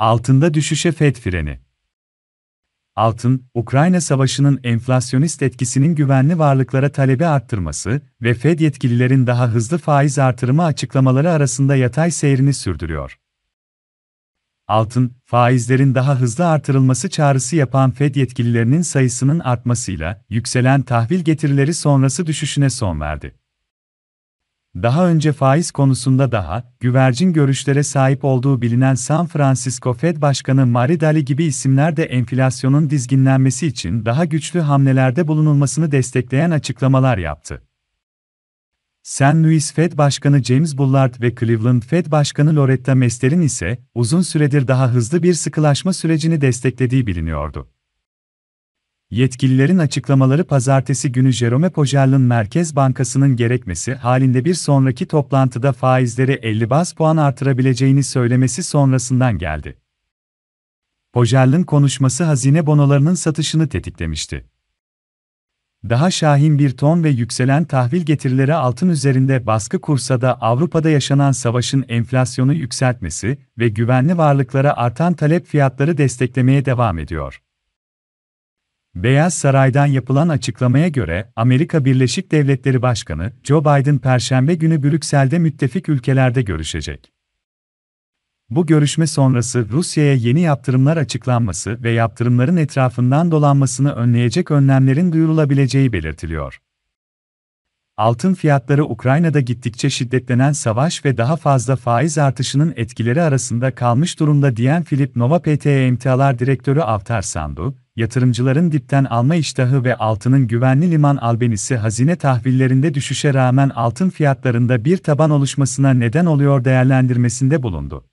Altında düşüşe FED freni. Altın, Ukrayna Savaşı'nın enflasyonist etkisinin güvenli varlıklara talebi arttırması ve Fed yetkililerin daha hızlı faiz artırımı açıklamaları arasında yatay seyrini sürdürüyor. Altın, faizlerin daha hızlı artırılması çağrısı yapan Fed yetkililerinin sayısının artmasıyla yükselen tahvil getirileri sonrası düşüşüne son verdi. Daha önce faiz konusunda daha güvercin görüşlere sahip olduğu bilinen San Francisco Fed Başkanı Mary Daly gibi isimler de enflasyonun dizginlenmesi için daha güçlü hamlelerde bulunulmasını destekleyen açıklamalar yaptı. San Luis Fed Başkanı James Bullard ve Cleveland Fed Başkanı Loretta Mester'in ise uzun süredir daha hızlı bir sıkılaşma sürecini desteklediği biliniyordu. Yetkililerin açıklamaları pazartesi günü Jerome Powell'ın Merkez Bankası'nın gerekmesi halinde bir sonraki toplantıda faizleri 50 baz puan artırabileceğini söylemesi sonrasından geldi. Powell'ın konuşması hazine bonolarının satışını tetiklemişti. Daha şahin bir ton ve yükselen tahvil getirileri altın üzerinde baskı kursa da Avrupa'da yaşanan savaşın enflasyonu yükseltmesi ve güvenli varlıklara artan talep fiyatları desteklemeye devam ediyor. Beyaz Saray'dan yapılan açıklamaya göre, Amerika Birleşik Devletleri Başkanı Joe Biden Perşembe günü Brüksel'de müttefik ülkelerde görüşecek. Bu görüşme sonrası Rusya'ya yeni yaptırımlar açıklanması ve yaptırımların etrafından dolanmasını önleyecek önlemlerin duyurulabileceği belirtiliyor. Altın fiyatları Ukrayna'da gittikçe şiddetlenen savaş ve daha fazla faiz artışının etkileri arasında kalmış durumda diyen Philip Nova PT Emtialar Direktörü Avtar Sandu, yatırımcıların dipten alma iştahı ve altının güvenli liman albenisi hazine tahvillerinde düşüşe rağmen altın fiyatlarında bir taban oluşmasına neden oluyor değerlendirmesinde bulundu.